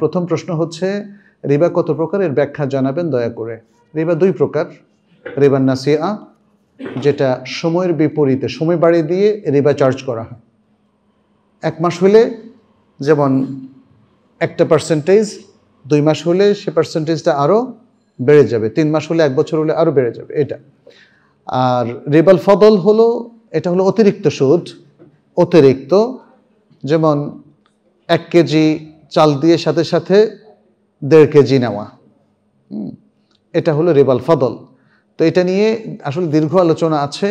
প্রথম প্রশ্ন হচ্ছে রিবা কত প্রকারের ব্যাখ্যা জানাবেন দয়া করে রিবা দুই প্রকার রিবা নাসিয়া যেটা সময়ের বিপরীতে সময় বাড়িয়ে দিয়ে রিবা চার্জ করা হয় এক মাস হলে যেমন একটা পার্সেন্টেজ দুই মাস হলে সে পার্সেন্টেজটা আরও বেড়ে যাবে তিন মাস হলে এক বছর হলে আরও বেড়ে যাবে এটা আর রিবাল ফদল হলো এটা হলো অতিরিক্ত সুদ অতিরিক্ত যেমন এক কেজি চাল দিয়ে সাথে সাথে দেড় কেজি নেওয়া এটা হলো রেবাল ফদল তো এটা নিয়ে আসলে দীর্ঘ আলোচনা আছে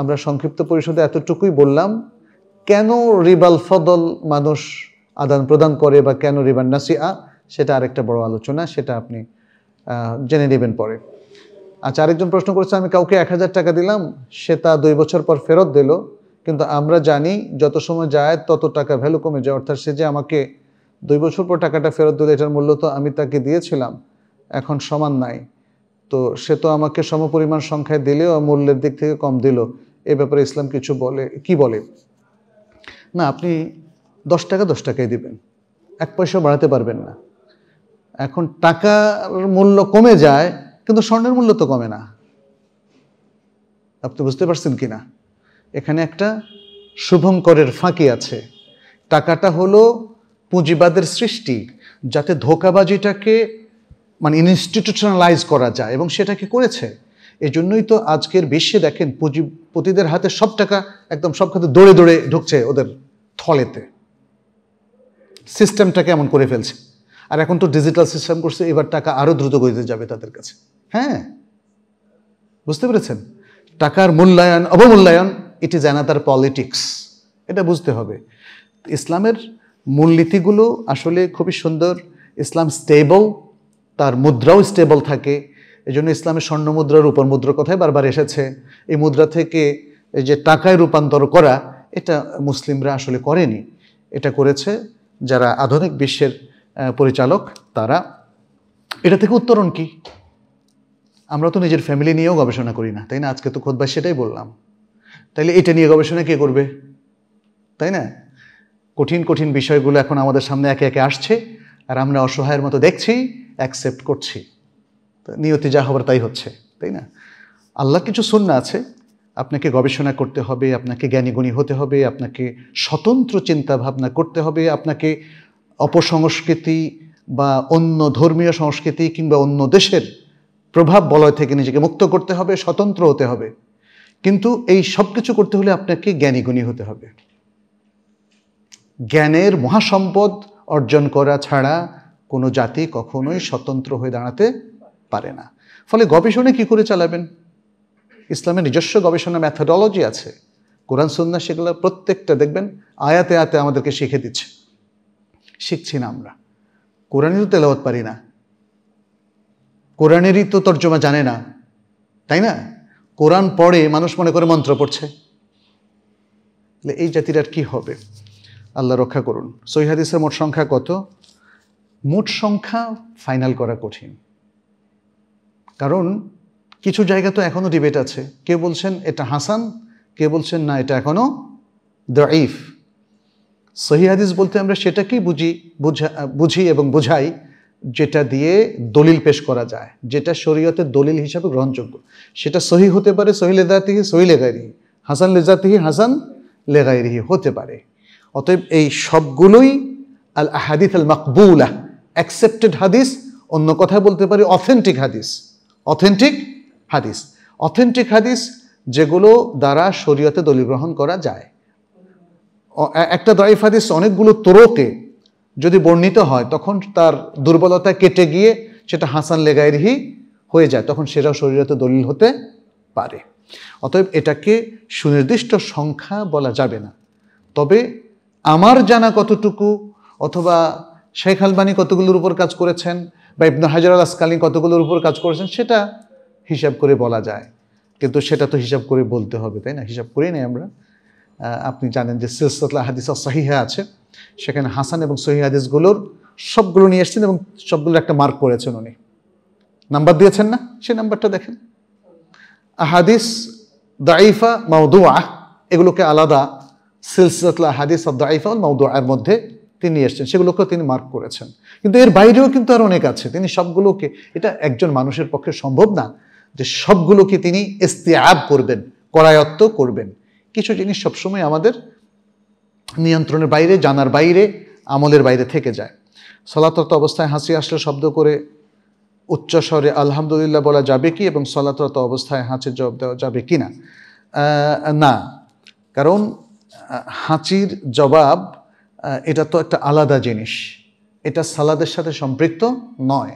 আমরা সংক্ষিপ্ত পরিষদে এতটুকুই বললাম কেন রিবাল ফদল মানুষ আদান প্রদান করে বা কেন রিবান নাসিয়া সেটা আরেকটা বড় আলোচনা সেটা আপনি জেনে নেবেন পরে আচ্ছা আরেকজন প্রশ্ন করেছে আমি কাউকে এক হাজার টাকা দিলাম সে তা দুই বছর পর ফেরত দিল কিন্তু আমরা জানি যত সময় যায় তত টাকা ভ্যালু কমে যায় অর্থাৎ সে যে আমাকে দুই বছর পর টাকাটা ফেরত দিলে এটার মূল্য তো আমি তাকে দিয়েছিলাম এখন সমান নাই তো সে তো আমাকে সমপরিমাণ সংখ্যায় দিলেও মূল্যের দিক থেকে কম দিল এ ব্যাপারে ইসলাম কিছু বলে কি বলে না আপনি দশ টাকা দশ টাকাই দিবেন এক পয়সা বাড়াতে পারবেন না এখন টাকার মূল্য কমে যায় কিন্তু স্বর্ণের মূল্য তো কমে না আপনি বুঝতে পারছেন কি না এখানে একটা শুভঙ্করের ফাঁকি আছে টাকাটা হলো পুঁজিবাদের সৃষ্টি যাতে ধোকাবাজিটাকে মানে ইনস্টিটিউশনালাইজ করা যায় এবং সেটাকে করেছে এই জন্যই তো আজকের বিশ্বে দেখেন পুঁজিপতিদের হাতে সব টাকা একদম সব খাতে দৌড়ে দৌড়ে ঢুকছে ওদের থলেতে সিস্টেমটাকে এমন করে ফেলছে আর এখন তো ডিজিটাল সিস্টেম করছে এবার টাকা আরও দ্রুত গতিতে যাবে তাদের কাছে হ্যাঁ বুঝতে পেরেছেন টাকার মূল্যায়ন অবমূল্যায়ন ইট ইজ অ্যানাদার পলিটিক্স এটা বুঝতে হবে ইসলামের মূলনীতিগুলো আসলে খুবই সুন্দর ইসলাম স্টেবল তার মুদ্রাও স্টেবল থাকে এই জন্য ইসলামের স্বর্ণ মুদ্রার উপর মুদ্রা কথাই বারবার এসেছে এই মুদ্রা থেকে যে টাকায় রূপান্তর করা এটা মুসলিমরা আসলে করেনি এটা করেছে যারা আধুনিক বিশ্বের পরিচালক তারা এটা থেকে উত্তরণ কি আমরা তো নিজের ফ্যামিলি নিয়েও গবেষণা করি না তাই না আজকে তো খোদবাস সেটাই বললাম তাইলে এটা নিয়ে গবেষণা কে করবে তাই না কঠিন কঠিন বিষয়গুলো এখন আমাদের সামনে একে একে আসছে আর আমরা অসহায়ের মতো দেখছি অ্যাকসেপ্ট করছি নিয়তি যা হবার তাই হচ্ছে তাই না আল্লাহ কিছু শূন্য আছে আপনাকে গবেষণা করতে হবে আপনাকে জ্ঞানীগুণী হতে হবে আপনাকে স্বতন্ত্র চিন্তা ভাবনা করতে হবে আপনাকে অপসংস্কৃতি বা অন্য ধর্মীয় সংস্কৃতি কিংবা অন্য দেশের প্রভাব বলয় থেকে নিজেকে মুক্ত করতে হবে স্বতন্ত্র হতে হবে কিন্তু এই সব কিছু করতে হলে আপনাকে জ্ঞানীগুণী হতে হবে জ্ঞানের মহাসম্পদ অর্জন করা ছাড়া কোনো জাতি কখনোই স্বতন্ত্র হয়ে দাঁড়াতে পারে না ফলে গবেষণা কি করে চালাবেন ইসলামের নিজস্ব গবেষণা ম্যাথোডলজি আছে কোরআন সন্ন্যাস সেগুলো প্রত্যেকটা দেখবেন আয়াতে আয়াতে আমাদেরকে শিখে দিচ্ছে শিখছি না আমরা কোরআনেরও তেলাওয়াত পারি না কোরআনেরই তো তর্জমা জানে না তাই না কোরআন পড়ে মানুষ মনে করে মন্ত্র পড়ছে এই জাতির আর কি হবে আল্লাহ রক্ষা করুন সৈহাদিসের হাদিসের মোট সংখ্যা কত মোট সংখ্যা ফাইনাল করা কঠিন কারণ কিছু জায়গা তো এখনও ডিবেট আছে কে বলছেন এটা হাসান কে বলছেন না এটা এখনও দাইফ সহি হাদিস বলতে আমরা সেটাকেই বুঝি বুঝা বুঝি এবং বুঝাই যেটা দিয়ে দলিল পেশ করা যায় যেটা শরীয়তে দলিল হিসাবে গ্রহণযোগ্য সেটা সহি হতে পারে সহি লেদাতিহি সহি লেগাইরিহি হাসান লেজাতিহি হাসান লেগাইরিহি হতে পারে অতএব এই সবগুলোই আল আহাদিস আল মাকবুলা অ্যাকসেপ্টেড হাদিস অন্য কথায় বলতে পারি অথেন্টিক হাদিস অথেন্টিক হাদিস অথেন্টিক হাদিস যেগুলো দ্বারা শরীয়তে দলিল গ্রহণ করা যায় একটা দয়েফ হাদিস অনেকগুলো তোরকে যদি বর্ণিত হয় তখন তার দুর্বলতা কেটে গিয়ে সেটা হাসান লেগাইরহি হয়ে যায় তখন সেটাও শরীরতে দলিল হতে পারে অতএব এটাকে সুনির্দিষ্ট সংখ্যা বলা যাবে না তবে আমার জানা কতটুকু অথবা শেখ আলবানি কতগুলোর উপর কাজ করেছেন বা ইবনু হাজার আল আসকালি কতগুলোর উপর কাজ করেছেন সেটা হিসাব করে বলা যায় কিন্তু সেটা তো হিসাব করে বলতে হবে তাই না হিসাব করে নেই আমরা আপনি জানেন যে সিলসতলা হাদিস সহিহা আছে সেখানে হাসান এবং সহি হাদিসগুলোর সবগুলো নিয়ে এসছেন এবং সবগুলো একটা মার্ক করেছেন উনি নাম্বার দিয়েছেন না সেই নাম্বারটা দেখেন আহাদিস দাইফা মাউদুয়া এগুলোকে আলাদা সিলসিলাতলা হাদিস আদাইফাল মৌদুয়ার মধ্যে তিনি এসছেন সেগুলোকেও তিনি মার্ক করেছেন কিন্তু এর বাইরেও কিন্তু আর অনেক আছে তিনি সবগুলোকে এটা একজন মানুষের পক্ষে সম্ভব না যে সবগুলোকে তিনি ইস্তেয়াব করবেন করায়ত্ত করবেন কিছু জিনিস সবসময় আমাদের নিয়ন্ত্রণের বাইরে জানার বাইরে আমলের বাইরে থেকে যায় সলাতরত অবস্থায় হাসি আসলে শব্দ করে উচ্চ স্বরে আলহামদুলিল্লাহ বলা যাবে কি এবং সলাতরত অবস্থায় হাঁচির জবাব দেওয়া যাবে কি না না কারণ হাঁচির জবাব এটা তো একটা আলাদা জিনিস এটা সালাদের সাথে সম্পৃক্ত নয়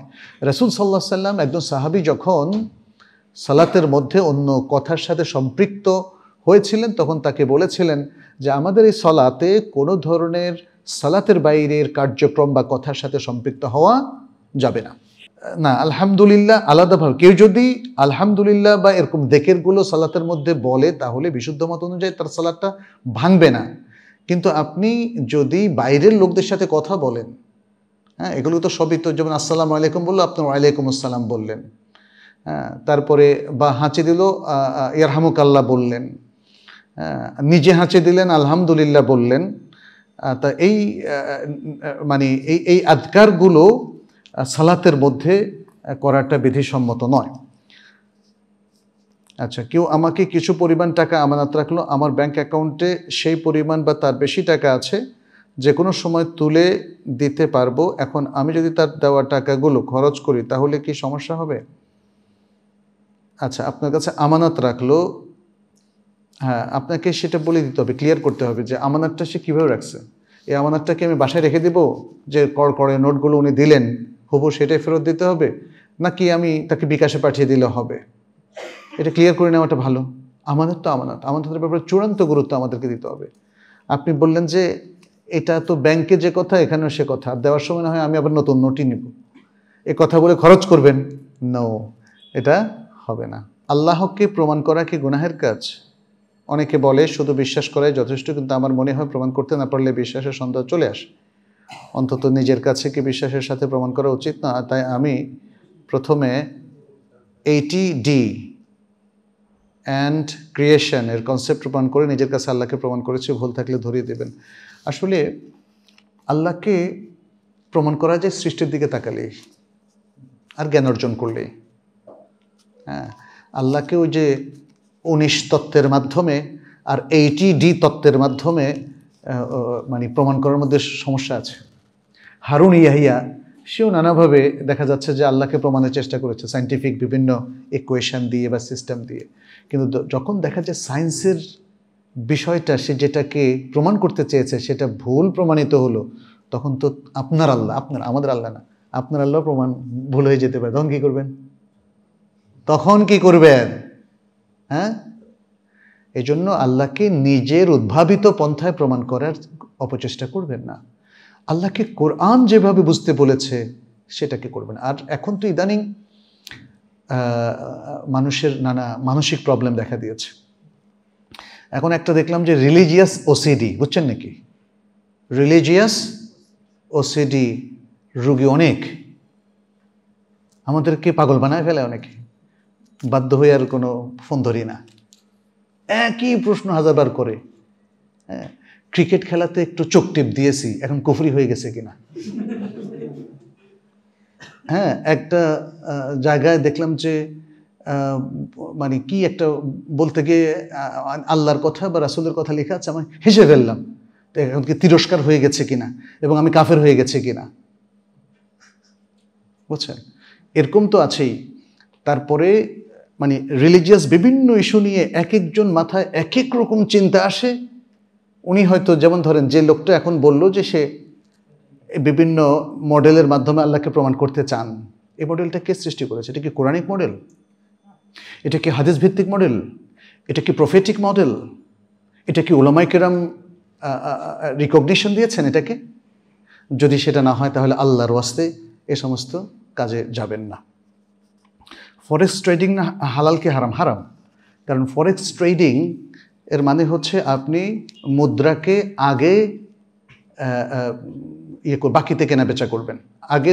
রাসুল সাল্লাহ সাল্লাম একজন সাহাবি যখন সালাতের মধ্যে অন্য কথার সাথে সম্পৃক্ত হয়েছিলেন তখন তাকে বলেছিলেন যে আমাদের এই সলাতে কোনো ধরনের সালাতের বাইরের কার্যক্রম বা কথার সাথে সম্পৃক্ত হওয়া যাবে না না আলহামদুলিল্লাহ আলাদাভাবে কেউ যদি আলহামদুলিল্লাহ বা এরকম দেকেরগুলো সালাতের মধ্যে বলে তাহলে বিশুদ্ধ মত অনুযায়ী তার সালাদটা ভাঙবে না কিন্তু আপনি যদি বাইরের লোকদের সাথে কথা বলেন হ্যাঁ এগুলো তো সবই তো যেমন আসসালাম আলাইকুম বললো আপনি ওয়ালাইকুম আসসালাম বললেন হ্যাঁ তারপরে বা হাঁচি দিল ইয়ারহামুক আল্লাহ বললেন নিজে হাঁচি দিলেন আলহামদুলিল্লাহ বললেন তা এই মানে এই এই আদকারগুলো সালাতের মধ্যে করাটা বিধিসম্মত নয় আচ্ছা কেউ আমাকে কিছু পরিমাণ টাকা আমানত রাখলো আমার ব্যাংক অ্যাকাউন্টে সেই পরিমাণ বা তার বেশি টাকা আছে যে কোনো সময় তুলে দিতে পারবো এখন আমি যদি তার দেওয়া টাকাগুলো খরচ করি তাহলে কি সমস্যা হবে আচ্ছা আপনার কাছে আমানত রাখলো হ্যাঁ আপনাকে সেটা বলে দিতে হবে ক্লিয়ার করতে হবে যে আমানতটা সে কীভাবে রাখছে এই কি আমি বাসায় রেখে দেবো যে কর করে নোটগুলো উনি দিলেন হবু সেটাই ফেরত দিতে হবে নাকি আমি তাকে বিকাশে পাঠিয়ে দিলে হবে এটা ক্লিয়ার করে নেওয়াটা ভালো আমাদের তো আমানত আমাদের ব্যাপারে চূড়ান্ত গুরুত্ব আমাদেরকে দিতে হবে আপনি বললেন যে এটা তো ব্যাংকে যে কথা এখানেও সে কথা দেওয়ার সময় না হয় আমি আবার নতুন নোটই নিব এ কথা বলে খরচ করবেন নো এটা হবে না আল্লাহকে প্রমাণ করা কি গুনাহের কাজ অনেকে বলে শুধু বিশ্বাস করাই যথেষ্ট কিন্তু আমার মনে হয় প্রমাণ করতে না পারলে বিশ্বাসের সন্দেহ চলে আসে অন্তত নিজের কাছে কি বিশ্বাসের সাথে প্রমাণ করা উচিত না তাই আমি প্রথমে এইটি ডি অ্যান্ড ক্রিয়েশন এর কনসেপ্ট প্রমাণ করে নিজের কাছে আল্লাহকে প্রমাণ করেছি ভুল থাকলে ধরিয়ে দেবেন আসলে আল্লাহকে প্রমাণ করা যায় সৃষ্টির দিকে তাকালেই আর জ্ঞান অর্জন করলেই হ্যাঁ আল্লাহকে ওই যে উনিশ তত্ত্বের মাধ্যমে আর এইটি ডি তত্ত্বের মাধ্যমে মানে প্রমাণ করার মধ্যে সমস্যা আছে হারুন ইয়াহিয়া সেও নানাভাবে দেখা যাচ্ছে যে আল্লাহকে প্রমাণের চেষ্টা করেছে সাইন্টিফিক বিভিন্ন ইকুয়েশন দিয়ে বা সিস্টেম দিয়ে কিন্তু যখন দেখা যায় সায়েন্সের বিষয়টা সে যেটাকে প্রমাণ করতে চেয়েছে সেটা ভুল প্রমাণিত হলো তখন তো আপনার আল্লাহ আপনার আমাদের আল্লাহ না আপনার আল্লাহ প্রমাণ ভুল হয়ে যেতে পারে তখন কী করবেন তখন কি করবেন হ্যাঁ এজন্য আল্লাহকে নিজের উদ্ভাবিত পন্থায় প্রমাণ করার অপচেষ্টা করবেন না আল্লাহকে কোরআন যেভাবে বুঝতে বলেছে সেটাকে করবেন আর এখন তো ইদানিং মানুষের নানা মানসিক প্রবলেম দেখা দিয়েছে এখন একটা দেখলাম যে রিলিজিয়াস ওসিডি বুঝছেন নাকি রিলিজিয়াস ওসিডি রুগী অনেক আমাদেরকে পাগল বানায় ফেলে অনেকে বাধ্য হয়ে আর কোনো ফোন ধরি না একই প্রশ্ন হাজারবার করে হ্যাঁ ক্রিকেট খেলাতে একটু চোখ টিপ দিয়েছি এখন কুফরি হয়ে গেছে কিনা হ্যাঁ একটা জায়গায় দেখলাম যে মানে কি একটা বলতে গিয়ে আল্লাহর কথা বা রাসুলের কথা লেখা আছে আমি হেসে ফেললাম এখন কি তিরস্কার হয়ে গেছে কিনা এবং আমি কাফের হয়ে গেছে কিনা বুঝছেন এরকম তো আছেই তারপরে মানে রিলিজিয়াস বিভিন্ন ইস্যু নিয়ে এক একজন মাথায় এক এক রকম চিন্তা আসে উনি হয়তো যেমন ধরেন যে লোকটা এখন বলল যে সে বিভিন্ন মডেলের মাধ্যমে আল্লাহকে প্রমাণ করতে চান এই মডেলটা কে সৃষ্টি করেছে এটা কি কোরআনিক মডেল এটা কি হাদিস ভিত্তিক মডেল এটা কি প্রফেটিক মডেল এটা কি ওলামাই কেরাম রিকগনিশন দিয়েছেন এটাকে যদি সেটা না হয় তাহলে আল্লাহর ওয়াস্তে এ সমস্ত কাজে যাবেন না ফরেক্স ট্রেডিং না হালালকে হারাম হারাম কারণ ফরেক্স ট্রেডিং এর মানে হচ্ছে আপনি মুদ্রাকে আগে ইয়ে বাকিতে কেনা বেচা করবেন আগে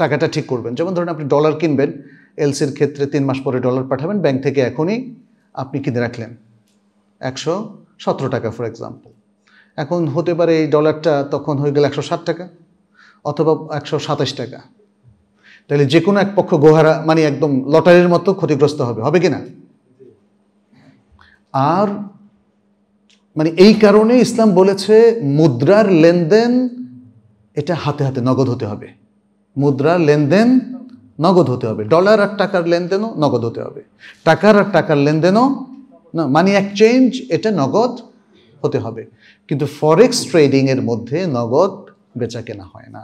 টাকাটা ঠিক করবেন যেমন ধরুন আপনি ডলার কিনবেন এলসির ক্ষেত্রে তিন মাস পরে ডলার পাঠাবেন ব্যাংক থেকে এখনই আপনি কিনে রাখলেন একশো সতেরো টাকা ফর এক্সাম্পল এখন হতে পারে এই ডলারটা তখন হয়ে গেল একশো ষাট টাকা অথবা একশো সাতাশ টাকা তাহলে যে কোনো এক পক্ষ গোহারা মানে একদম লটারির মতো ক্ষতিগ্রস্ত হবে হবে কি না আর মানে এই কারণে ইসলাম বলেছে মুদ্রার লেনদেন এটা হাতে হাতে নগদ হতে হবে মুদ্রার লেনদেন নগদ হতে হবে ডলার আর টাকার লেনদেনও নগদ হতে হবে টাকার আর টাকার লেনদেনও না মানি এক্সচেঞ্জ এটা নগদ হতে হবে কিন্তু ফরেক্স ট্রেডিংয়ের মধ্যে নগদ বেচা কেনা হয় না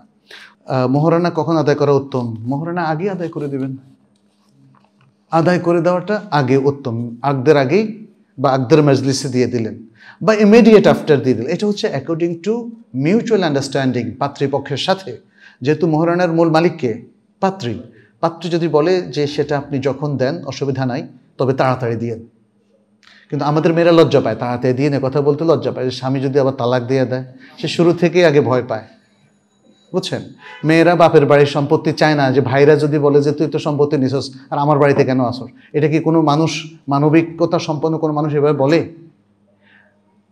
মহারানা কখন আদায় করা উত্তম মহারানা আগে আদায় করে দেবেন আদায় করে দেওয়াটা আগে উত্তম আগদের আগেই বা আগদের মজলিসে দিয়ে দিলেন বা ইমিডিয়েট আফটার দিয়ে দিলেন এটা হচ্ছে অ্যাকর্ডিং টু মিউচুয়াল আন্ডারস্ট্যান্ডিং পাত্রীপক্ষের সাথে যেহেতু মহারানার মূল মালিককে পাত্রী পাত্রী যদি বলে যে সেটা আপনি যখন দেন অসুবিধা নাই তবে তাড়াতাড়ি দিয়েন কিন্তু আমাদের মেয়েরা লজ্জা পায় তাড়াতাড়ি দিয়ে না কথা বলতে লজ্জা পায় স্বামী যদি আবার তালাক দিয়ে দেয় সে শুরু থেকেই আগে ভয় পায় বুঝছেন মেয়েরা বাপের বাড়ির সম্পত্তি চায় না যে ভাইরা যদি বলে যে তুই তো সম্পত্তি নিছস আর আমার বাড়িতে কেন আসস এটা কি কোনো মানুষ মানবিকতা সম্পন্ন কোনো মানুষ এভাবে বলে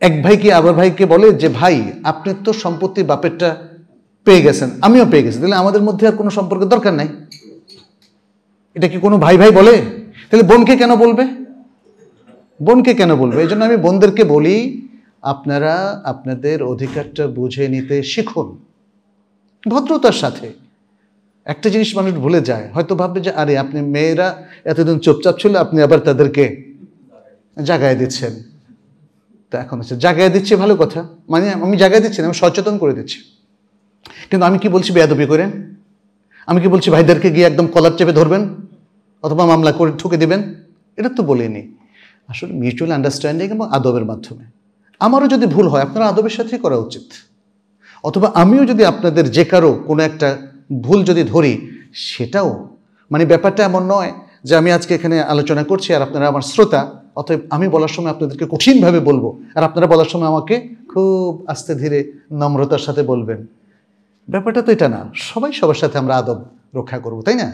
এক ভাই কি আবার ভাইকে বলে যে ভাই আপনি তো সম্পত্তি বাপেরটা পেয়ে গেছেন আমিও পেয়ে গেছি তাহলে আমাদের মধ্যে আর কোনো সম্পর্কের দরকার নাই এটা কি কোনো ভাই ভাই বলে তাহলে বোনকে কেন বলবে বোনকে কেন বলবে এই জন্য আমি বোনদেরকে বলি আপনারা আপনাদের অধিকারটা বুঝে নিতে শিখুন ভদ্রতার সাথে একটা জিনিস মানুষ ভুলে যায় হয়তো ভাববে যে আরে আপনি মেয়েরা এতদিন চুপচাপ ছিল আপনি আবার তাদেরকে জাগায় দিচ্ছেন তা এখন হচ্ছে জাগায় দিচ্ছে ভালো কথা মানে আমি জাগায় দিচ্ছি না আমি সচেতন করে দিচ্ছি কিন্তু আমি কি বলছি বেয়াদবি করে আমি কি বলছি ভাইদেরকে গিয়ে একদম কলার চেপে ধরবেন অথবা মামলা করে ঠুকে দেবেন এটা তো বলিনি আসলে মিউচুয়াল আন্ডারস্ট্যান্ডিং এবং আদবের মাধ্যমে আমারও যদি ভুল হয় আপনারা আদবের সাথেই করা উচিত অথবা আমিও যদি আপনাদের যে কারো কোনো একটা ভুল যদি ধরি সেটাও মানে ব্যাপারটা এমন নয় যে আমি আজকে এখানে আলোচনা করছি আর আপনারা আমার শ্রোতা অতএব আমি বলার সময় আপনাদেরকে কঠিনভাবে বলবো আর আপনারা বলার সময় আমাকে খুব আস্তে ধীরে নম্রতার সাথে বলবেন ব্যাপারটা তো এটা না সবাই সবার সাথে আমরা আদব রক্ষা করব তাই না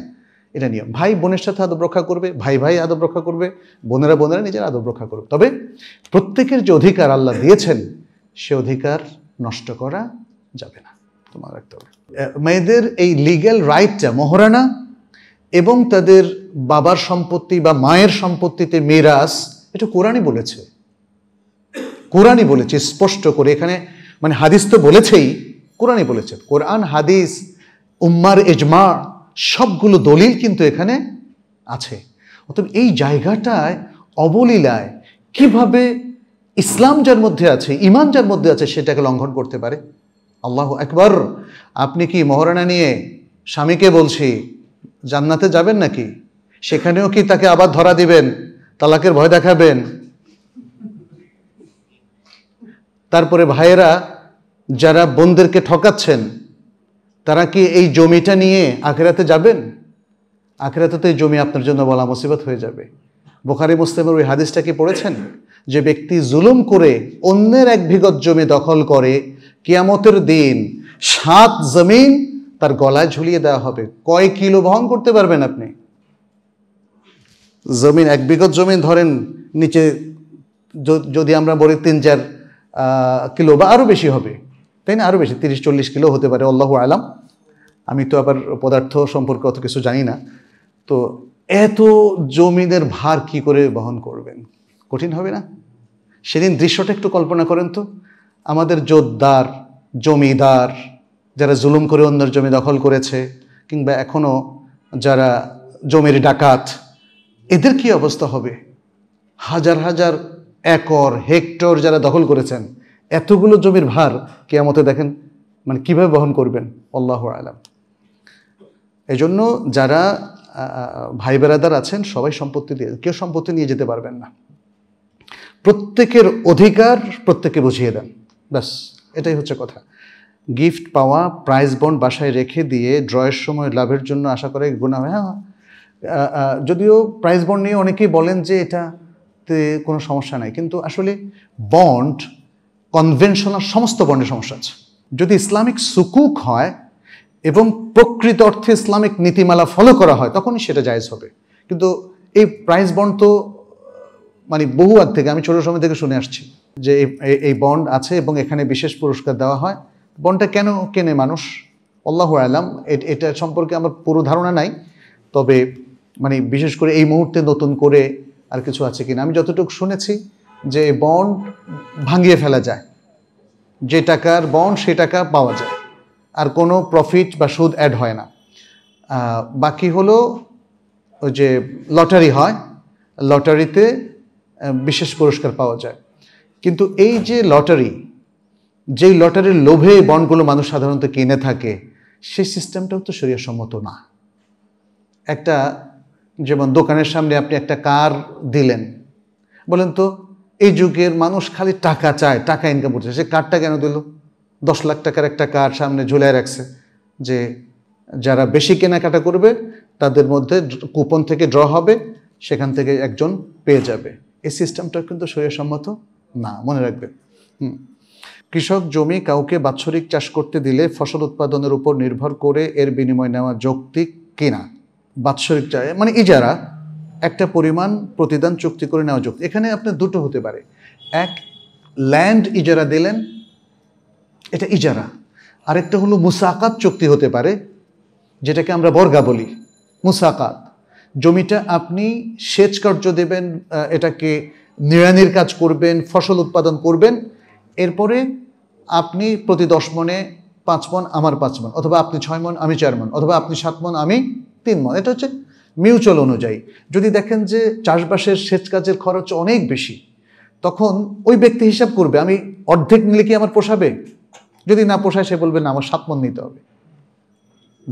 এটা নিয়ম ভাই বোনের সাথে আদব রক্ষা করবে ভাই ভাই আদব রক্ষা করবে বোনেরা বোনেরা নিজের আদব রক্ষা করবে তবে প্রত্যেকের যে অধিকার আল্লাহ দিয়েছেন সে অধিকার নষ্ট করা যাবে না তোমার রাখতে হবে মেয়েদের এই লিগ্যাল রাইটটা মহারানা এবং তাদের বাবার সম্পত্তি বা মায়ের সম্পত্তিতে মেরাস এটা কোরআনই বলেছে কোরআনই বলেছে স্পষ্ট করে এখানে মানে হাদিস তো বলেছেই কোরআনই বলেছে কোরআন হাদিস উম্মার এজমা সবগুলো দলিল কিন্তু এখানে আছে অর্থাৎ এই জায়গাটায় অবলীলায় কিভাবে ইসলাম যার মধ্যে আছে ইমান যার মধ্যে আছে সেটাকে লঙ্ঘন করতে পারে আল্লাহ একবার আপনি কি মহারণা নিয়ে স্বামীকে বলছি জান্নাতে যাবেন নাকি সেখানেও কি তাকে আবার ধরা দিবেন তালাকের ভয় দেখাবেন তারপরে ভাইয়েরা যারা বোনদেরকে ঠকাচ্ছেন তারা কি এই জমিটা নিয়ে আখেরাতে যাবেন আখেরাতে তো এই জমি আপনার জন্য বলা মুসিবত হয়ে যাবে বোখারি মুসলিমের ওই হাদিসটা কি পড়েছেন যে ব্যক্তি জুলুম করে অন্যের এক বিগত জমি দখল করে কিয়ামতের দিন সাত জমিন তার গলায় ঝুলিয়ে দেওয়া হবে কয় কিলো বহন করতে পারবেন আপনি জমিন এক বিগত জমিন ধরেন নিচে যদি আমরা বলি তিন চার কিলো বা আরও বেশি হবে তাই না আরও বেশি তিরিশ চল্লিশ কিলো হতে পারে অল্লাহ আলাম আমি তো আবার পদার্থ সম্পর্কে অত কিছু জানি না তো এত জমিনের ভার কি করে বহন করবেন কঠিন হবে না সেদিন দৃশ্যটা একটু কল্পনা করেন তো আমাদের জোদ্দার জমিদার যারা জুলুম করে অন্যের জমি দখল করেছে কিংবা এখনও যারা জমির ডাকাত এদের কি অবস্থা হবে হাজার হাজার একর হেক্টর যারা দখল করেছেন এতগুলো জমির ভার কেয়ামতে দেখেন মানে কিভাবে বহন করবেন অল্লাহ আলাম এই জন্য যারা ভাই বেড়াদার আছেন সবাই সম্পত্তি দিয়ে কেউ সম্পত্তি নিয়ে যেতে পারবেন না প্রত্যেকের অধিকার প্রত্যেকে বুঝিয়ে দেন ব্যাস এটাই হচ্ছে কথা গিফট পাওয়া প্রাইজ বন্ড বাসায় রেখে দিয়ে ড্রয়ের সময় লাভের জন্য আশা করে গুণা হয় হ্যাঁ, হ্যাঁ। যদিও প্রাইজ বন্ড নিয়ে অনেকেই বলেন যে এটাতে কোনো সমস্যা নাই কিন্তু আসলে বন্ড কনভেনশনাল সমস্ত বন্ডের সমস্যা আছে যদি ইসলামিক সুকুক হয় এবং প্রকৃত অর্থে ইসলামিক নীতিমালা ফলো করা হয় তখনই সেটা জায়জ হবে কিন্তু এই প্রাইজ বন্ড তো মানে বহু আগ থেকে আমি ছোটো সময় থেকে শুনে আসছি যে এই বন্ড আছে এবং এখানে বিশেষ পুরস্কার দেওয়া হয় বন্ডটা কেন কেনে মানুষ আল্লাহ আলাম এটা সম্পর্কে আমার পুরো ধারণা নাই তবে মানে বিশেষ করে এই মুহূর্তে নতুন করে আর কিছু আছে কিনা আমি যতটুকু শুনেছি যে বন্ড ভাঙিয়ে ফেলা যায় যে টাকার বন্ড সে টাকা পাওয়া যায় আর কোনো প্রফিট বা সুদ অ্যাড হয় না বাকি হলো ওই যে লটারি হয় লটারিতে বিশেষ পুরস্কার পাওয়া যায় কিন্তু এই যে লটারি যেই লটারির লোভে বন্ডগুলো মানুষ সাধারণত কিনে থাকে সেই সিস্টেমটাও তো সম্মত না একটা যেমন দোকানের সামনে আপনি একটা কার দিলেন বলেন তো এই যুগের মানুষ খালি টাকা চায় টাকা ইনকাম করছে সে কারটা কেন দিল দশ লাখ টাকার একটা কার সামনে ঝুলে রাখছে যে যারা বেশি কেনাকাটা করবে তাদের মধ্যে কুপন থেকে ড্র হবে সেখান থেকে একজন পেয়ে যাবে এই সিস্টেমটা কিন্তু সম্মত না মনে রাখবেন হুম কৃষক জমি কাউকে বাৎসরিক চাষ করতে দিলে ফসল উৎপাদনের উপর নির্ভর করে এর বিনিময় নেওয়া যৌক্তিক কিনা বাৎসরিক চায় মানে ইজারা একটা পরিমাণ প্রতিদান চুক্তি করে নেওয়া যৌক্তিক এখানে আপনার দুটো হতে পারে এক ল্যান্ড ইজারা দিলেন এটা ইজারা আরেকটা হলো মুসাকাত চুক্তি হতে পারে যেটাকে আমরা বর্গা বলি মুসাকাত জমিটা আপনি সেচ কার্য দেবেন এটাকে নিড়ানির কাজ করবেন ফসল উৎপাদন করবেন এরপরে আপনি প্রতি দশ মনে পাঁচ মন আমার পাঁচ মন অথবা আপনি ছয় মন আমি চার মন অথবা আপনি সাত মন আমি তিন মন এটা হচ্ছে মিউচুয়াল অনুযায়ী যদি দেখেন যে চাষবাসের সেচ কাজের খরচ অনেক বেশি তখন ওই ব্যক্তি হিসাব করবে আমি অর্ধেক নিলে কি আমার পোষাবে যদি না পোষায় সে বলবে না আমার সাত মন নিতে হবে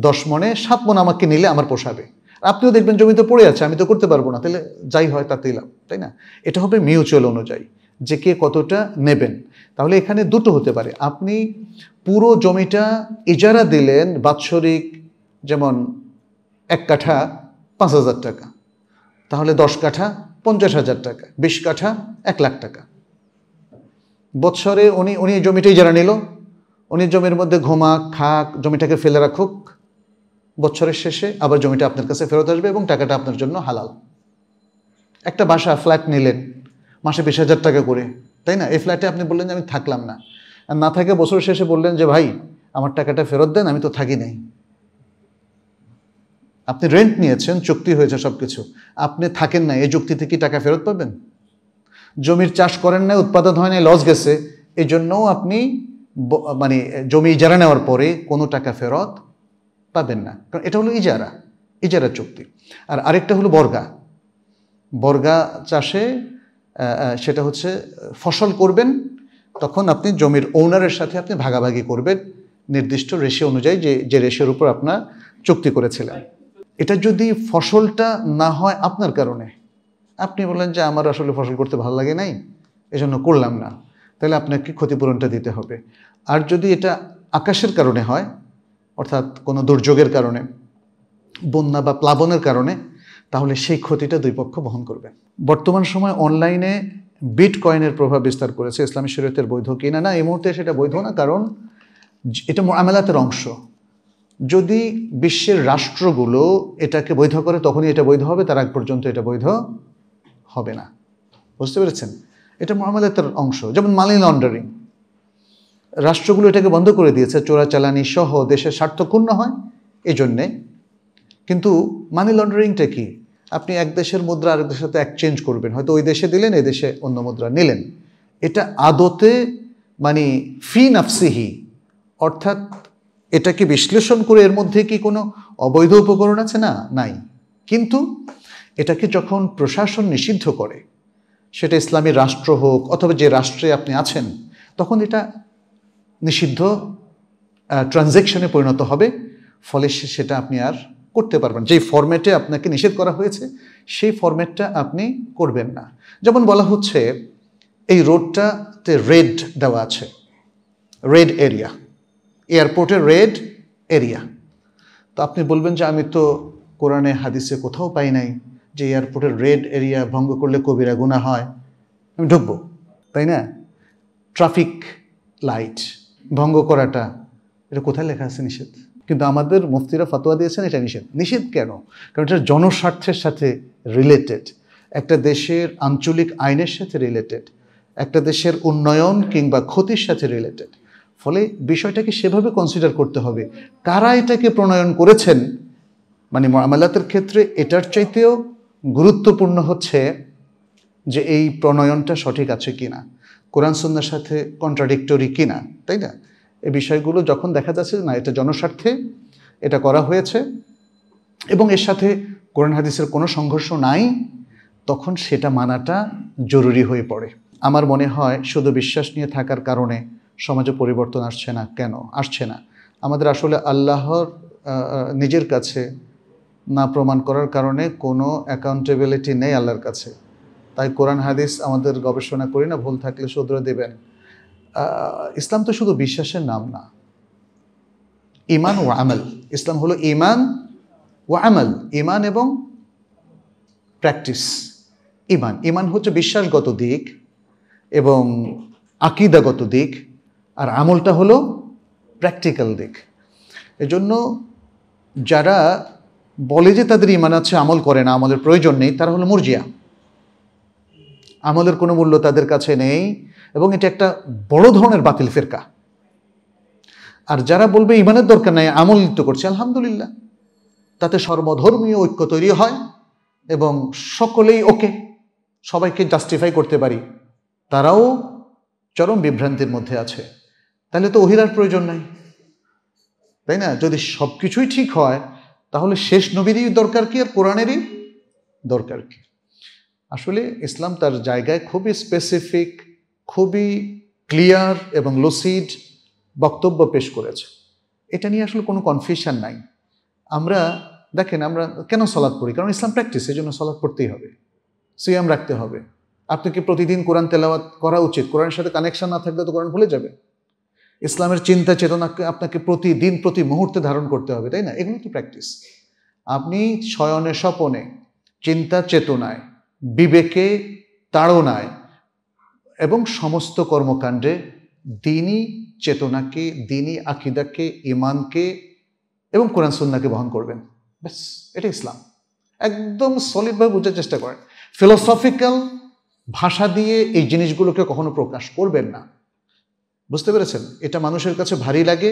দশ মনে সাত মন আমাকে নিলে আমার পোষাবে আপনিও দেখবেন জমি তো পড়ে আছে আমি তো করতে পারবো না তাহলে যাই হয় তাতেই লাভ তাই না এটা হবে মিউচুয়াল অনুযায়ী যে কে কতটা নেবেন তাহলে এখানে দুটো হতে পারে আপনি পুরো জমিটা ইজারা দিলেন বাৎসরিক যেমন এক কাঠা পাঁচ হাজার টাকা তাহলে দশ কাঠা পঞ্চাশ হাজার টাকা বিশ কাঠা এক লাখ টাকা বৎসরে উনি উনি জমিটা ইজারা নিল উনি জমির মধ্যে ঘুমাক খাক জমিটাকে ফেলে রাখুক বছরের শেষে আবার জমিটা আপনার কাছে ফেরত আসবে এবং টাকাটা আপনার জন্য হালাল একটা বাসা ফ্ল্যাট নিলেন মাসে বিশ হাজার টাকা করে তাই না এই ফ্ল্যাটে আপনি বললেন যে আমি থাকলাম না আর না থাকে বছর শেষে বললেন যে ভাই আমার টাকাটা ফেরত দেন আমি তো থাকি নাই আপনি রেন্ট নিয়েছেন চুক্তি হয়েছে সব কিছু আপনি থাকেন না এই চুক্তিতে কি টাকা ফেরত পাবেন জমির চাষ করেন না উৎপাদন হয় না লস গেছে এই জন্যও আপনি মানে জমি ইজারা নেওয়ার পরে কোনো টাকা ফেরত পাবেন না কারণ এটা হলো ইজারা ইজারা চুক্তি আর আরেকটা হলো বর্গা বর্গা চাষে সেটা হচ্ছে ফসল করবেন তখন আপনি জমির ওনারের সাথে আপনি ভাগাভাগি করবেন নির্দিষ্ট রেশিও অনুযায়ী যে যে রেশের উপর আপনার চুক্তি করেছিলেন এটা যদি ফসলটা না হয় আপনার কারণে আপনি বললেন যে আমার আসলে ফসল করতে ভালো লাগে নাই এজন্য করলাম না তাহলে আপনাকে ক্ষতিপূরণটা দিতে হবে আর যদি এটা আকাশের কারণে হয় অর্থাৎ কোনো দুর্যোগের কারণে বন্যা বা প্লাবনের কারণে তাহলে সেই ক্ষতিটা দুই পক্ষ বহন করবে বর্তমান সময় অনলাইনে বিট কয়েনের প্রভাব বিস্তার করেছে ইসলামী শরীয়তের বৈধ কিনা না এই মুহূর্তে সেটা বৈধ না কারণ এটা আমেলাতের অংশ যদি বিশ্বের রাষ্ট্রগুলো এটাকে বৈধ করে তখনই এটা বৈধ হবে তার আগ পর্যন্ত এটা বৈধ হবে না বুঝতে পেরেছেন এটা মহামালাতের অংশ যেমন মানি লন্ডারিং রাষ্ট্রগুলো এটাকে বন্ধ করে দিয়েছে চোরাচালানি সহ দেশের ক্ষুণ্ণ হয় এই জন্যে কিন্তু মানি লন্ডারিংটা কি আপনি এক দেশের মুদ্রা আরেক দেশের সাথে এক্সচেঞ্জ করবেন হয়তো ওই দেশে দিলেন এই দেশে অন্য মুদ্রা নিলেন এটা আদতে মানে ফি নাফসিহি অর্থাৎ এটাকে বিশ্লেষণ করে এর মধ্যে কি কোনো অবৈধ উপকরণ আছে না নাই কিন্তু এটাকে যখন প্রশাসন নিষিদ্ধ করে সেটা ইসলামী রাষ্ট্র হোক অথবা যে রাষ্ট্রে আপনি আছেন তখন এটা নিষিদ্ধ ট্রানজ্যাকশনে পরিণত হবে ফলে সেটা আপনি আর করতে পারবেন যেই ফরম্যাটে আপনাকে নিষেধ করা হয়েছে সেই ফরম্যাটটা আপনি করবেন না যেমন বলা হচ্ছে এই রোডটাতে রেড দেওয়া আছে রেড এরিয়া এয়ারপোর্টে রেড এরিয়া তো আপনি বলবেন যে আমি তো কোরআনে হাদিসে কোথাও পাই নাই যে এয়ারপোর্টের রেড এরিয়া ভঙ্গ করলে কবিরা গুণা হয় আমি ঢুকবো তাই না ট্রাফিক লাইট ভঙ্গ করাটা এটা কোথায় লেখা আছে নিষেধ কিন্তু আমাদের মুফতিরা ফতোয়া দিয়েছেন এটা নিষেধ নিষেধ কেন কারণ এটা জনস্বার্থের সাথে রিলেটেড একটা দেশের আঞ্চলিক আইনের সাথে রিলেটেড একটা দেশের উন্নয়ন কিংবা ক্ষতির সাথে রিলেটেড ফলে বিষয়টাকে সেভাবে কনসিডার করতে হবে কারা এটাকে প্রণয়ন করেছেন মানে মামলাতের ক্ষেত্রে এটার চাইতেও গুরুত্বপূর্ণ হচ্ছে যে এই প্রণয়নটা সঠিক আছে কি না কোরআন সন্ন্যার সাথে কন্ট্রাডিক্টরি কিনা তাই না এই বিষয়গুলো যখন দেখা যাচ্ছে না এটা জনস্বার্থে এটা করা হয়েছে এবং এর সাথে কোরআন হাদিসের কোনো সংঘর্ষ নাই তখন সেটা মানাটা জরুরি হয়ে পড়ে আমার মনে হয় শুধু বিশ্বাস নিয়ে থাকার কারণে সমাজে পরিবর্তন আসছে না কেন আসছে না আমাদের আসলে আল্লাহর নিজের কাছে না প্রমাণ করার কারণে কোনো অ্যাকাউন্টেবিলিটি নেই আল্লাহর কাছে তাই কোরআন হাদিস আমাদের গবেষণা করি না ভুল থাকলে শুধরে দেবেন ইসলাম তো শুধু বিশ্বাসের নাম না ইমান ও আমল ইসলাম হলো ইমান ও আমল ইমান এবং প্র্যাকটিস ইমান ইমান হচ্ছে বিশ্বাসগত দিক এবং আকিদাগত দিক আর আমলটা হলো প্র্যাকটিক্যাল দিক এজন্য যারা বলে যে তাদের ইমান আছে আমল করে না আমলের প্রয়োজন নেই তারা হলো মুরজিয়া আমলের কোনো মূল্য তাদের কাছে নেই এবং এটা একটা বড় ধরনের বাতিল ফেরকা আর যারা বলবে ইমানের দরকার নাই আমল নিত্য করছে আলহামদুলিল্লাহ তাতে সর্বধর্মীয় ঐক্য তৈরি হয় এবং সকলেই ওকে সবাইকে জাস্টিফাই করতে পারি তারাও চরম বিভ্রান্তির মধ্যে আছে তাহলে তো অহিরার প্রয়োজন নাই তাই না যদি সব কিছুই ঠিক হয় তাহলে শেষ নবীরই দরকার কি আর কোরআনেরই দরকার কি আসলে ইসলাম তার জায়গায় খুবই স্পেসিফিক খুবই ক্লিয়ার এবং লুসিড বক্তব্য পেশ করেছে এটা নিয়ে আসলে কোনো কনফিউশন নাই আমরা দেখেন আমরা কেন সলাদ পড়ি কারণ ইসলাম প্র্যাকটিস এই জন্য সলাদ পড়তেই হবে সিএম রাখতে হবে আপনাকে প্রতিদিন কোরআন তেলাওয়াত করা উচিত কোরআনের সাথে কানেকশন না থাকলে তো কোরআন ভুলে যাবে ইসলামের চিন্তা চেতনাকে আপনাকে প্রতিদিন প্রতি মুহূর্তে ধারণ করতে হবে তাই না এগুলো তো প্র্যাকটিস আপনি শয়নে স্বপনে চিন্তা চেতনায় বিবেকে তাড়নায় এবং সমস্ত কর্মকাণ্ডে দিনই চেতনাকে দিনই আকিদাকে ইমানকে এবং কোরআন সুন্নাকে বহন করবেন ব্যাস এটা ইসলাম একদম সলিডভাবে বোঝার চেষ্টা করেন ফিলোসফিক্যাল ভাষা দিয়ে এই জিনিসগুলোকে কখনো প্রকাশ করবেন না বুঝতে পেরেছেন এটা মানুষের কাছে ভারী লাগে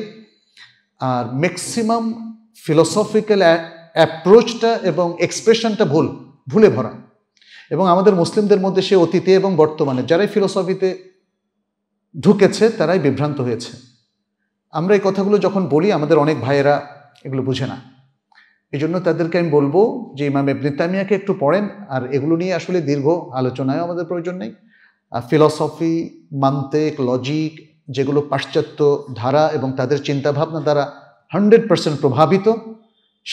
আর ম্যাক্সিমাম ফিলোসফিক্যাল অ্যাপ্রোচটা এবং এক্সপ্রেশনটা ভুল ভুলে ভরা এবং আমাদের মুসলিমদের মধ্যে সে অতীতে এবং বর্তমানে যারাই ফিলোসফিতে ঢুকেছে তারাই বিভ্রান্ত হয়েছে আমরা এই কথাগুলো যখন বলি আমাদের অনেক ভাইয়েরা এগুলো বুঝে না এই জন্য তাদেরকে আমি বলবো যে ইমাম এবনে তামিয়াকে একটু পড়েন আর এগুলো নিয়ে আসলে দীর্ঘ আলোচনায় আমাদের প্রয়োজন নেই ফিলসফি মান্তেক লজিক যেগুলো পাশ্চাত্য ধারা এবং তাদের চিন্তাভাবনা দ্বারা হান্ড্রেড পার্সেন্ট প্রভাবিত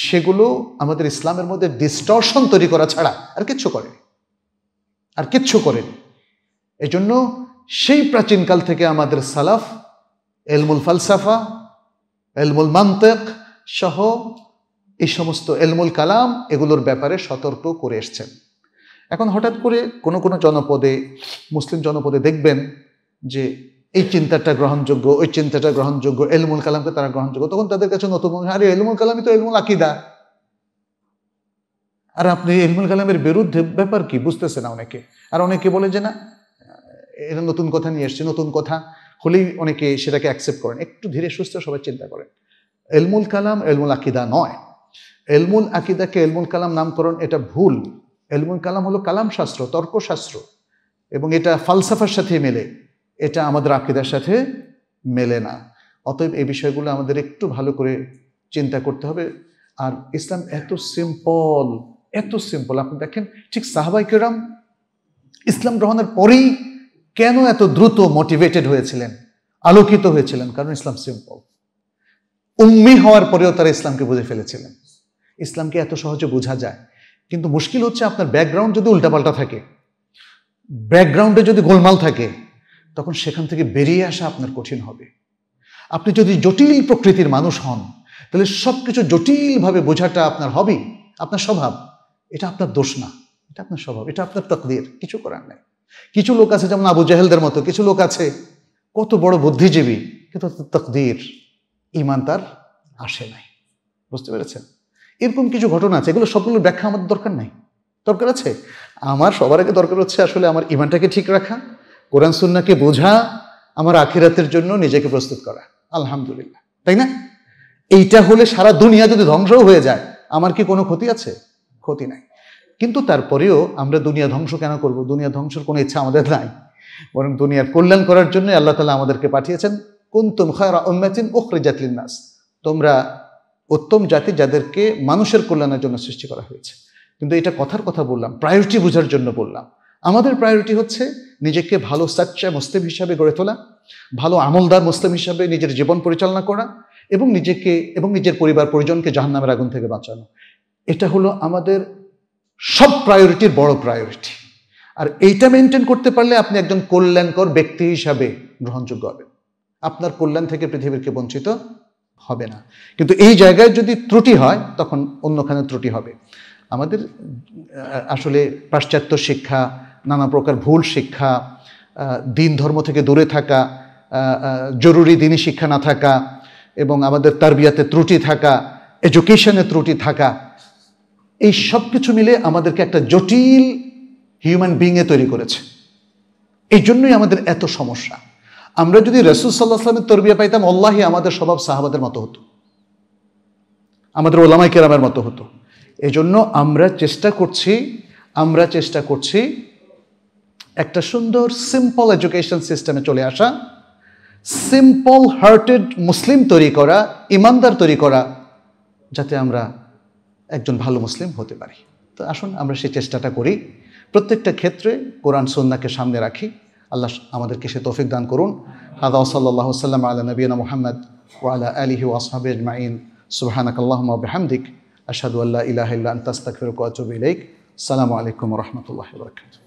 সেগুলো আমাদের ইসলামের মধ্যে ডিস্টর্শন তৈরি করা ছাড়া আর কিছু করেনি আর কিচ্ছু করেন এজন্য সেই প্রাচীনকাল থেকে আমাদের সালাফ এলমুল ফালসাফা এলমুল মান্তেক সহ এই সমস্ত এলমুল কালাম এগুলোর ব্যাপারে সতর্ক করে এসছেন এখন হঠাৎ করে কোনো কোনো জনপদে মুসলিম জনপদে দেখবেন যে এই চিন্তাটা গ্রহণযোগ্য ওই চিন্তাটা গ্রহণযোগ্য এলমুল কালামকে তারা গ্রহণযোগ্য তখন তাদের কাছে নতুন আরে এলমুল কালামই তো এলমুল আকিদা আর আপনি ইলমুল কালামের বিরুদ্ধে ব্যাপার কি বুঝতেছে না অনেকে আর অনেকে বলে যে না এটা নতুন কথা নিয়ে এসছে নতুন কথা হলেই অনেকে সেটাকে অ্যাকসেপ্ট করেন একটু ধীরে সুস্থ সবাই চিন্তা করেন এলমুল কালাম এলমুল আকিদা নয় এলমুল আকিদাকে এলমুল কালাম নামকরণ এটা ভুল এলমুল কালাম হলো কালাম শাস্ত্র তর্কশাস্ত্র এবং এটা ফালসাফার সাথে মেলে এটা আমাদের আকিদার সাথে মেলে না অতএব এই বিষয়গুলো আমাদের একটু ভালো করে চিন্তা করতে হবে আর ইসলাম এত সিম্পল এত সিম্পল আপনি দেখেন ঠিক সাহাবাই কেরাম ইসলাম গ্রহণের পরেই কেন এত দ্রুত মোটিভেটেড হয়েছিলেন আলোকিত হয়েছিলেন কারণ ইসলাম সিম্পল উম্মি হওয়ার পরেও তারা ইসলামকে বুঝে ফেলেছিলেন ইসলামকে এত সহজে বোঝা যায় কিন্তু মুশকিল হচ্ছে আপনার ব্যাকগ্রাউন্ড যদি উল্টাপাল্টা থাকে ব্যাকগ্রাউন্ডে যদি গোলমাল থাকে তখন সেখান থেকে বেরিয়ে আসা আপনার কঠিন হবে আপনি যদি জটিল প্রকৃতির মানুষ হন তাহলে সব কিছু জটিলভাবে বোঝাটা আপনার হবে আপনার স্বভাব এটা আপনার দোষ না এটা আপনার স্বভাব এটা আপনার তকদির কিছু করার নেই কিছু লোক আছে যেমন আবু জাহেলদের মতো কিছু লোক আছে কত বড় বুদ্ধিজীবী কিন্তু তকদির ইমান তার আসে নাই বুঝতে পেরেছেন এরকম কিছু ঘটনা আছে এগুলো সবগুলোর ব্যাখ্যা আমাদের দরকার নাই দরকার আছে আমার সবার আগে দরকার হচ্ছে আসলে আমার ইমানটাকে ঠিক রাখা কোরআন সুন্নাকে বোঝা আমার আখিরাতের জন্য নিজেকে প্রস্তুত করা আলহামদুলিল্লাহ তাই না এইটা হলে সারা দুনিয়া যদি ধ্বংসও হয়ে যায় আমার কি কোনো ক্ষতি আছে ক্ষতি নাই কিন্তু তারপরেও আমরা দুনিয়া ধ্বংস কেন করব দুনিয়া ধ্বংসের কোনো ইচ্ছা আমাদের নাই বরং দুনিয়ার কল্যাণ করার জন্য আল্লাহ তালা আমাদেরকে পাঠিয়েছেন কুন্তুম খায়রা উম্মাতিন ওখরে জাতলিন নাস তোমরা উত্তম জাতি যাদেরকে মানুষের কল্যাণের জন্য সৃষ্টি করা হয়েছে কিন্তু এটা কথার কথা বললাম প্রায়োরিটি বোঝার জন্য বললাম আমাদের প্রায়োরিটি হচ্ছে নিজেকে ভালো সাচ্চা মুসলিম হিসাবে গড়ে তোলা ভালো আমলদার মুসলিম হিসাবে নিজের জীবন পরিচালনা করা এবং নিজেকে এবং নিজের পরিবার পরিজনকে জাহান্নামের আগুন থেকে বাঁচানো এটা হলো আমাদের সব প্রায়োরিটির বড় প্রায়োরিটি আর এইটা মেনটেন করতে পারলে আপনি একজন কল্যাণকর ব্যক্তি হিসাবে গ্রহণযোগ্য হবেন আপনার কল্যাণ থেকে পৃথিবীরকে বঞ্চিত হবে না কিন্তু এই জায়গায় যদি ত্রুটি হয় তখন অন্যখানে ত্রুটি হবে আমাদের আসলে পাশ্চাত্য শিক্ষা নানা প্রকার ভুল শিক্ষা দিন ধর্ম থেকে দূরে থাকা জরুরি দিনই শিক্ষা না থাকা এবং আমাদের তারবিয়াতে ত্রুটি থাকা এডুকেশনে ত্রুটি থাকা এই সব কিছু মিলে আমাদেরকে একটা জটিল হিউম্যান বিংয়ে তৈরি করেছে এই জন্যই আমাদের এত সমস্যা আমরা যদি রসুল সাল্লাহ আসলামের তরবিয়া পাইতাম অল্লাহি আমাদের স্বভাব সাহাবাদের মতো হতো আমাদের ওলামাই কেরামের মতো হতো জন্য আমরা চেষ্টা করছি আমরা চেষ্টা করছি একটা সুন্দর সিম্পল এডুকেশন সিস্টেমে চলে আসা সিম্পল হার্টেড মুসলিম তৈরি করা ইমানদার তৈরি করা যাতে আমরা একজন ভালো মুসলিম হতে পারি তো আসুন আমরা সেই চেষ্টাটা করি প্রত্যেকটা ক্ষেত্রে কোরআন সন্নাকে সামনে রাখি আল্লাহ আমাদেরকে সে তৌফিক দান করুন হাদা সাল্লাহ সাল্লাম আলা নবীনা মোহাম্মদ ওয়ালা আলিহি ওয়াসহাবে মাইন সুবাহানক আল্লাহমা বেহামদিক আসাদু আল্লাহ ইলাহ ইল্লা আন্তাস্তাক ফিরুক ইলাইক সালামু আলাইকুম রহমতুল্লাহ বরকাতু